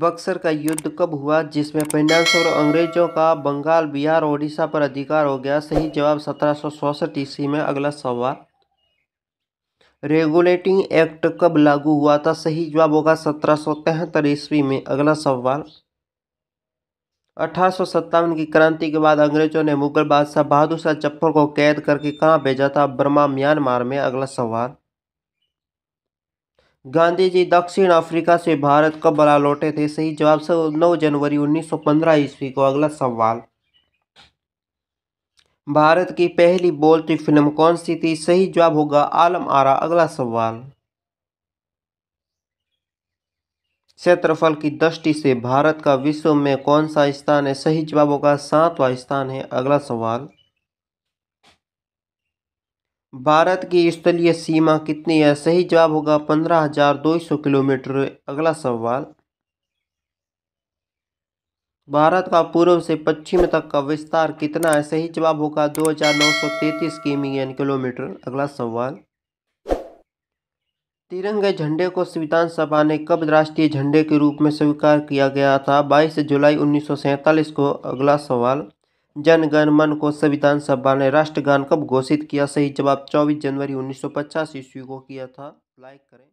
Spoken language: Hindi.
बक्सर का युद्ध कब हुआ जिसमें पांड्यांस और अंग्रेजों का बंगाल बिहार ओडिशा पर अधिकार हो गया सही जवाब सत्रह सौ ईस्वी में अगला सवाल रेगुलेटिंग एक्ट कब लागू हुआ था सही जवाब होगा सत्रह सौ तिहत्तर ईस्वी में अगला सवाल अठारह की क्रांति के बाद अंग्रेजों ने मुगल बादशाह बहादुर शाह चप्पर को कैद करके कहाँ भेजा था बर्मा म्यांमार में अगला सवाल गांधी जी दक्षिण अफ्रीका से भारत कब बला लौटे थे सही जवाब से 9 जनवरी 1915 ईस्वी को अगला सवाल भारत की पहली बोलती फिल्म कौन सी थी सही जवाब होगा आलम आरा अगला सवाल क्षेत्रफल की दृष्टि से भारत का विश्व में कौन सा स्थान है सही जवाब होगा सातवां स्थान है अगला सवाल भारत की स्थलीय सीमा कितनी है सही जवाब होगा पंद्रह हजार दो सौ किलोमीटर अगला सवाल भारत का पूर्व से पश्चिम तक का विस्तार कितना है सही जवाब होगा दो हजार नौ सौ तैतीस किमी यानी किलोमीटर अगला सवाल तिरंगे झंडे को संविधान सभा ने कब राष्ट्रीय झंडे के रूप में स्वीकार किया गया था 22 जुलाई उन्नीस को अगला सवाल जनगण मन को संविधान सभा ने राष्ट्रगान कब घोषित किया सही जवाब 24 जनवरी 1950 ईस्वी को किया था लाइक करें